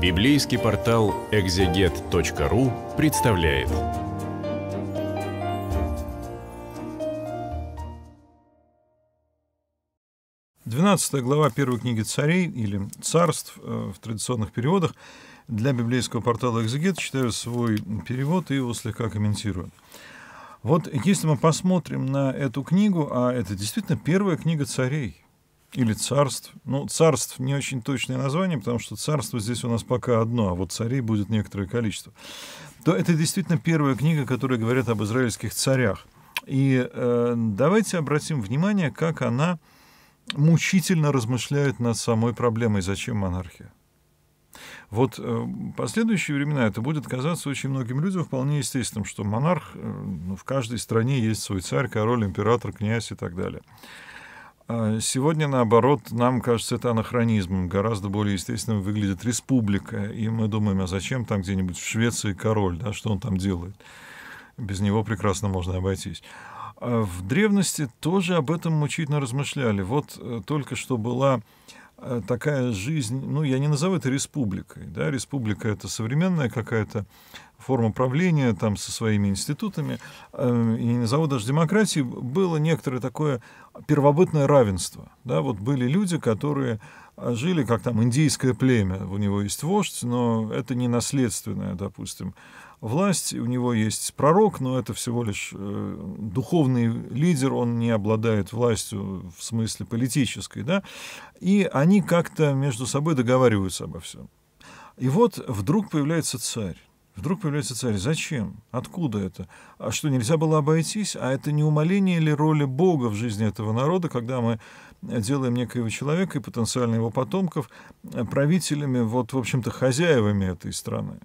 Библейский портал экзегет.ру представляет. Двенадцатая глава первой книги царей или царств э, в традиционных переводах для библейского портала «Экзегет» читаю свой перевод и его слегка комментирую. Вот если мы посмотрим на эту книгу, а это действительно первая книга царей – или царств. Ну, царств не очень точное название, потому что царство здесь у нас пока одно, а вот царей будет некоторое количество. То это действительно первая книга, которая говорит об израильских царях. И э, давайте обратим внимание, как она мучительно размышляет над самой проблемой, зачем монархия. Вот э, последующие времена это будет казаться очень многим людям вполне естественным, что монарх, э, ну, в каждой стране есть свой царь, король, император, князь и так далее. А, сегодня, наоборот, нам кажется это анахронизмом. Гораздо более естественным выглядит республика. И мы думаем, а зачем там где-нибудь в Швеции король, да, что он там делает? Без него прекрасно можно обойтись. А в древности тоже об этом мучительно размышляли. Вот э, только что была Э, такая жизнь, ну, я не назову это республикой, да, республика — это современная какая-то форма правления там со своими институтами, э, и не назову даже демократией, было некоторое такое первобытное равенство, да, вот были люди, которые э, жили как там индийское племя, у него есть вождь, но это не наследственное, допустим, власть, у него есть пророк, но это всего лишь э, духовный лидер, он не обладает властью в смысле политической, да, и они как-то между собой договариваются обо всем. И вот вдруг появляется царь. Вдруг появляется царь. Зачем? Откуда это? А что, нельзя было обойтись? А это не умаление ли роли Бога в жизни этого народа, когда мы делаем некоего человека и потенциально его потомков э, правителями, вот, в общем-то, хозяевами этой страны?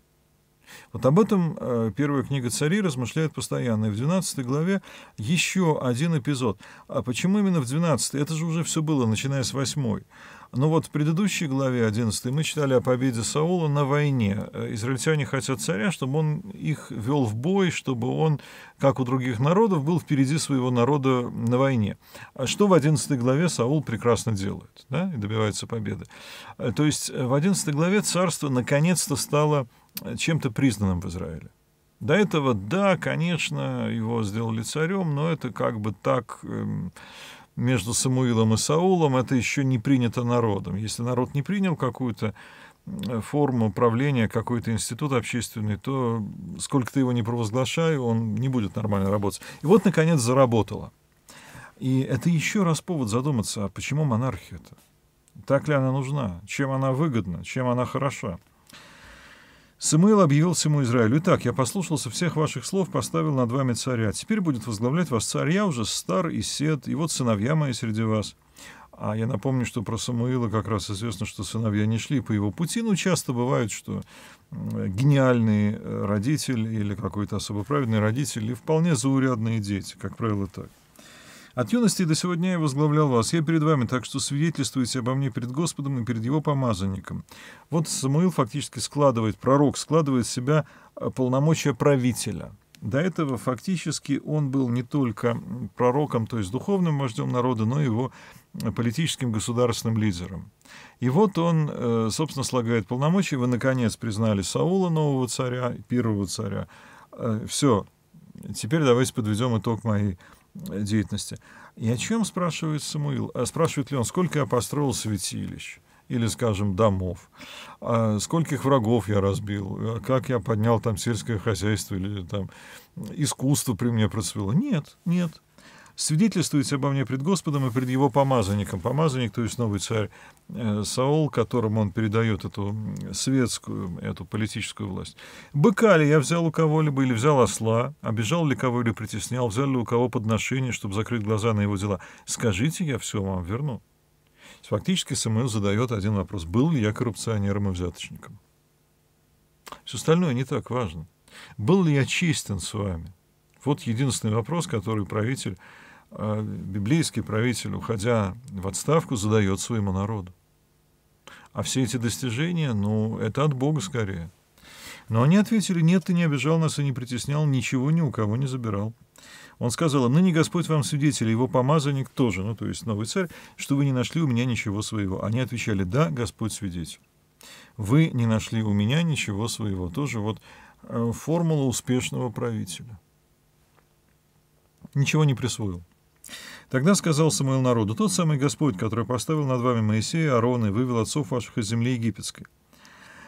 Вот об этом э, первая книга царей размышляет постоянно. И в 12 главе еще один эпизод. А почему именно в 12? Это же уже все было, начиная с 8. Ну вот в предыдущей главе 11 мы читали о победе Саула на войне. Э, израильтяне хотят царя, чтобы он их вел в бой, чтобы он, как у других народов, был впереди своего народа на войне. А что в 11 главе Саул прекрасно делает да, и добивается победы. Э, то есть э, в 11 главе царство наконец-то стало чем-то признанным в Израиле. До этого, да, конечно, его сделали царем, но это как бы так эм, между Самуилом и Саулом, это еще не принято народом. Если народ не принял какую-то э, форму правления, какой-то институт общественный, то сколько ты его не провозглашай, он не будет нормально работать. И вот, наконец, заработало. И это еще раз повод задуматься, а почему монархия-то? Так ли она нужна? Чем она выгодна? Чем она хороша? Самуил объявил всему Израилю, «Итак, я послушался всех ваших слов, поставил над вами царя. Теперь будет возглавлять вас царь, я уже стар и сед, и вот сыновья мои среди вас». А я напомню, что про Самуила как раз известно, что сыновья не шли по его пути, но ну, часто бывает, что гениальный э, родитель или какой-то особо праведный родитель и вполне заурядные дети, как правило, так. От юности до сегодня я возглавлял вас. Я перед вами, так что свидетельствуйте обо мне перед Господом и перед его помазанником. Вот Самуил фактически складывает, пророк складывает в себя э, полномочия правителя. До этого фактически он был не только пророком, то есть духовным вождем народа, но и его э, политическим государственным лидером. И вот он, э, собственно, слагает полномочия. Вы, наконец, признали Саула, нового царя, первого царя. Все, теперь давайте подведем итог моей деятельности. И о чем спрашивает Самуил? А спрашивает ли он, сколько я построил святилищ? или, скажем, домов, а скольких врагов я разбил, а как я поднял там сельское хозяйство или там искусство при мне процвело. Нет, нет, свидетельствуется обо мне пред Господом и пред его помазанником. Помазанник, то есть новый царь э, Саул, которому он передает эту светскую, эту политическую власть. Быка ли я взял у кого-либо или взял осла, обижал ли кого или притеснял, взял ли у кого подношение, чтобы закрыть глаза на его дела. Скажите, я все вам верну. Фактически Самуил задает один вопрос. Был ли я коррупционером и взяточником? Все остальное не так важно. Был ли я честен с вами? Вот единственный вопрос, который правитель а библейский правитель, уходя в отставку, задает своему народу. А все эти достижения, ну, это от Бога скорее. Но они ответили, нет, ты не обижал нас и не притеснял, ничего ни у кого не забирал. Он сказал, ныне Господь вам свидетель, его помазанник тоже, ну, то есть новый царь, что вы не нашли у меня ничего своего. Они отвечали, да, Господь свидетель. Вы не нашли у меня ничего своего. Тоже вот э, формула успешного правителя. Ничего не присвоил. Тогда сказал Самуил народу, тот самый Господь, который поставил над вами Моисея, Аарона и вывел отцов ваших из земли египетской.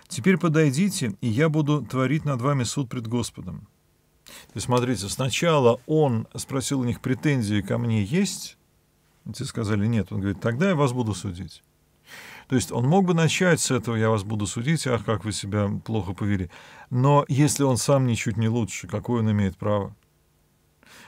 Теперь подойдите, и я буду творить над вами суд пред Господом. И смотрите, сначала он спросил у них, претензии ко мне есть? И те сказали, нет. Он говорит, тогда я вас буду судить. То есть он мог бы начать с этого, я вас буду судить, ах, как вы себя плохо повели. Но если он сам ничуть не лучше, какое он имеет право?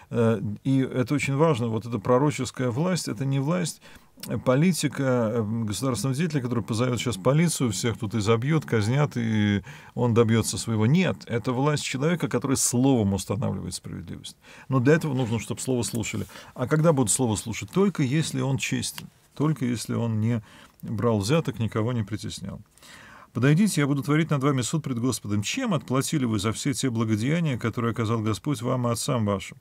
Э, и это очень важно, вот эта пророческая власть, это не власть э, политика э, государственного деятеля, который позовет сейчас полицию, всех тут изобьет, казнят, и он добьется своего. Нет, это власть человека, который словом устанавливает справедливость. Но для этого нужно, чтобы слово слушали. А когда будут слово слушать? Только если он честен, только если он не брал взяток, никого не притеснял. Подойдите, я буду творить над вами суд пред Господом. Чем отплатили вы за все те благодеяния, которые оказал Господь вам и отцам вашим?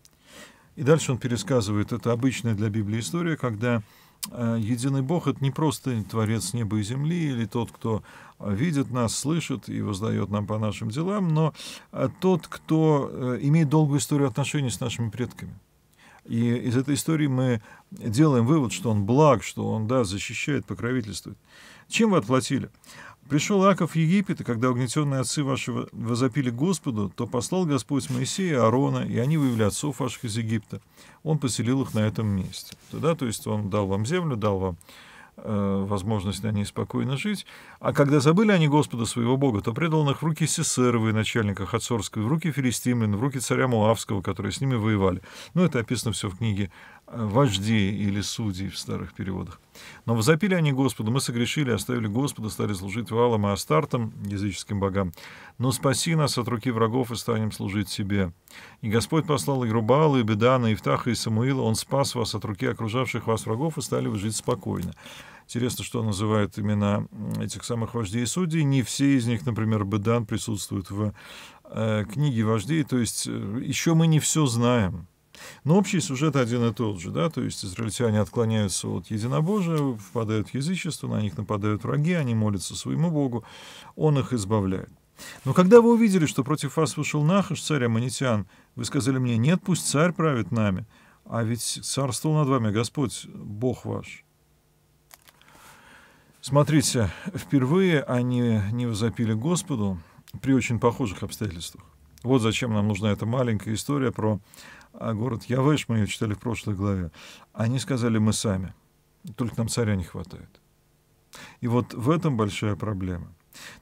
И дальше он пересказывает, это обычная для Библии история, когда э, Единый Бог — это не просто Творец неба и земли или тот, кто э, видит нас, слышит и воздает нам по нашим делам, но э, тот, кто имеет долгую историю отношений с нашими предками. И из этой истории мы делаем вывод, что он благ, что он, да, защищает, покровительствует. Чем вы отплатили? Пришел Аков в Египет, и когда угнетенные отцы ваши возопили Господу, то послал Господь Моисея и Аарона, и они вывели отцов ваших из Египта. Он поселил их на этом месте. Да, то есть он дал вам землю, дал вам э, возможность на ней спокойно жить. А когда забыли они Господа своего Бога, то предал он их в руки Сесерова и начальника Хацорского, в руки филистимлян, в руки царя Муавского, которые с ними воевали. Ну, это описано все в книге Э, вождей или судей в старых переводах. Но возопили они Господу, мы согрешили, оставили Господа, стали служить валам и астартам, языческим богам. Но спаси нас от руки врагов и станем служить себе. И Господь послал Игрубала и Бедана, и Втаха, и Самуила, Он спас вас от руки окружавших вас врагов и стали вы жить спокойно. Интересно, что называют имена этих самых вождей и судей. Не все из них, например, Бедан присутствует в э, книге вождей, то есть э, еще мы не все знаем. Но общий сюжет один и тот же, да, то есть израильтяне отклоняются от единобожия, впадают в язычество, на них нападают враги, они молятся своему Богу, он их избавляет. Но когда вы увидели, что против вас вышел Нахаш, царь Аманитян, вы сказали мне, нет, пусть царь правит нами, а ведь царствовал над вами Господь, Бог ваш. Смотрите, впервые они не возопили Господу при очень похожих обстоятельствах. Вот зачем нам нужна эта маленькая история про а город Явеш, мы ее читали в прошлой главе, они сказали, мы сами, только нам царя не хватает. И вот в этом большая проблема.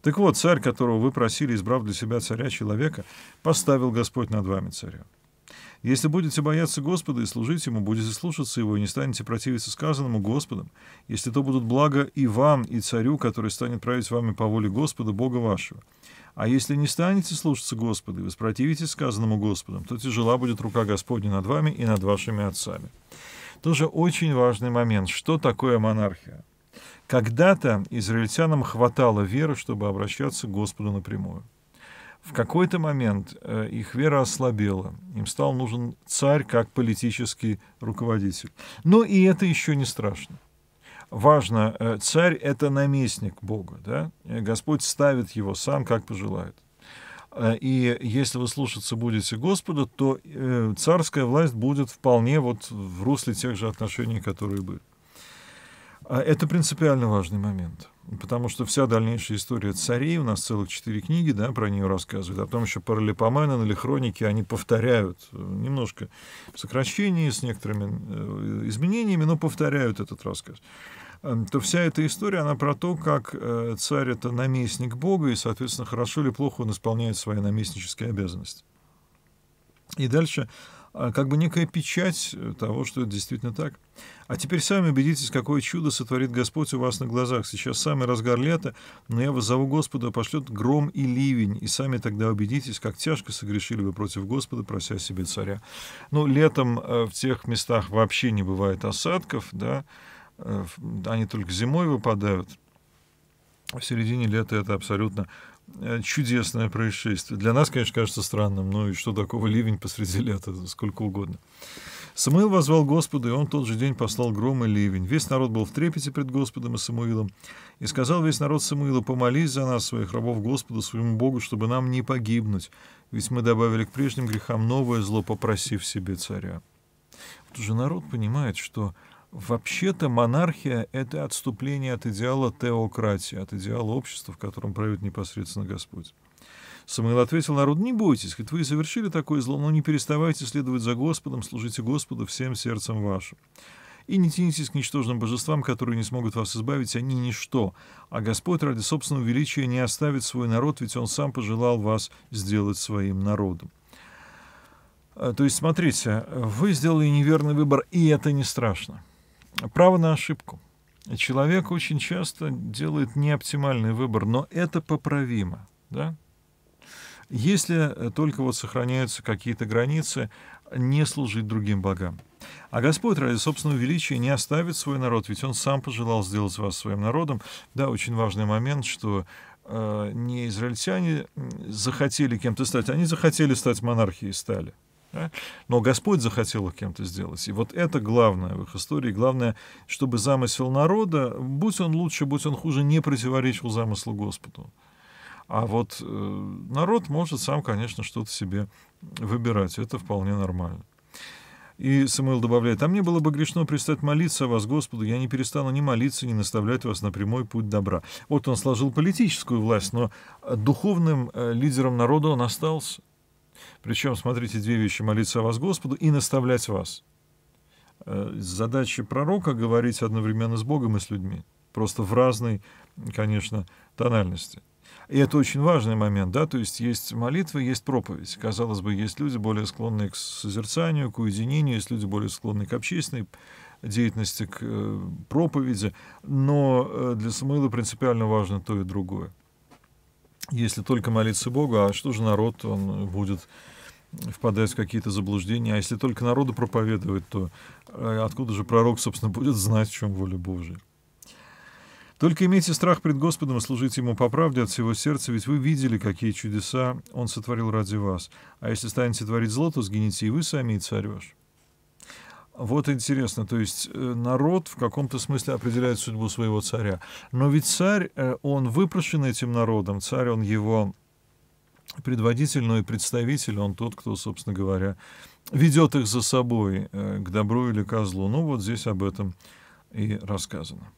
Так вот, царь, которого вы просили, избрав для себя царя человека, поставил Господь над вами царя. Если будете бояться Господа и служить Ему, будете слушаться Его и не станете противиться сказанному Господом, если то будут благо и вам, и царю, который станет править вами по воле Господа, Бога вашего. А если не станете слушаться Господа и воспротивитесь сказанному Господом, то тяжела будет рука Господня над вами и над вашими отцами. Тоже очень важный момент. Что такое монархия? Когда-то израильтянам хватало веры, чтобы обращаться к Господу напрямую. В какой-то момент э, их вера ослабела. Им стал нужен царь как политический руководитель. Но и это еще не страшно важно, э, царь — это наместник Бога, да? Э, Господь ставит его сам, как пожелает. Э, и если вы слушаться будете Господа, то царская власть будет вполне вот в русле тех же отношений, которые были. А, это принципиально важный момент — потому что вся дальнейшая история царей, у нас целых четыре книги, да, про нее рассказывают, а о том еще Паралипоменон или Хроники, они повторяют э, немножко в с некоторыми э, изменениями, но повторяют этот рассказ эм, то вся эта история, она про то, как э, царь — это наместник Бога, и, соответственно, хорошо или плохо он исполняет свои наместнические обязанности. И дальше а, как бы некая печать э, того, что это действительно так. А теперь сами убедитесь, какое чудо сотворит Господь у вас на глазах. Сейчас самый разгар лета, но я воззову Господа, пошлет гром и ливень, и сами тогда убедитесь, как тяжко согрешили вы против Господа, прося себе царя. Ну, летом э, в тех местах вообще не бывает осадков, да, э, они только зимой выпадают. В середине лета это абсолютно Э, чудесное происшествие. Для нас, конечно, кажется странным, но ну и что такого ливень посреди лета, сколько угодно. Самуил возвал Господа, и он тот же день послал гром и ливень. Весь народ был в трепете пред Господом и Самуилом. И сказал весь народ Самуила, помолись за нас, своих рабов Господу, своему Богу, чтобы нам не погибнуть, ведь мы добавили к прежним грехам новое зло, попросив себе царя. Вот уже народ понимает, что Вообще-то монархия — это отступление от идеала теократии, от идеала общества, в котором правит непосредственно Господь. Самуил ответил народу, не бойтесь, хоть вы и совершили такое зло, но не переставайте следовать за Господом, служите Господу всем сердцем вашим. И не тянитесь к ничтожным божествам, которые не смогут вас избавить, они ничто. А Господь ради собственного величия не оставит свой народ, ведь Он сам пожелал вас сделать своим народом. А, то есть, смотрите, вы сделали неверный выбор, и это не страшно право на ошибку. Человек очень часто делает неоптимальный выбор, но это поправимо. Да? Если э, только вот сохраняются какие-то границы, не служить другим богам. А Господь ради собственного величия не оставит свой народ, ведь Он сам пожелал сделать вас своим народом. Да, очень важный момент, что э, не израильтяне захотели кем-то стать, они захотели стать монархией и стали. Да? Но Господь захотел их кем-то сделать. И вот это главное в их истории. Главное, чтобы замысел народа, будь он лучше, будь он хуже, не противоречил замыслу Господу. А вот э, народ может сам, конечно, что-то себе выбирать. Это вполне нормально. И Самуил добавляет, «А мне было бы грешно перестать молиться о вас, Господу, я не перестану ни молиться, ни наставлять вас на прямой путь добра». Вот он сложил политическую власть, но духовным э, лидером народа он остался. Причем, смотрите, две вещи — молиться о вас Господу и наставлять вас. Э, задача пророка — говорить одновременно с Богом и с людьми, просто в разной, конечно, тональности. И это очень важный момент, да, то есть есть молитва, есть проповедь. Казалось бы, есть люди более склонные к созерцанию, к уединению, есть люди более склонные к общественной деятельности, к э, проповеди, но э, для Самуила принципиально важно то и другое если только молиться Богу, а что же народ, он будет впадать в какие-то заблуждения, а если только народу проповедовать, то э, откуда же пророк, собственно, будет знать, в чем воля Божия? Только имейте страх пред Господом и служите Ему по правде от всего сердца, ведь вы видели, какие чудеса Он сотворил ради вас. А если станете творить зло, то сгинете и вы сами, и царь ваш. Вот интересно, то есть э, народ в каком-то смысле определяет судьбу своего царя. Но ведь царь, э, он выпрошен этим народом, царь, он его предводитель, но и представитель, он тот, кто, собственно говоря, ведет их за собой э, к добру или козлу. Ну вот здесь об этом и рассказано.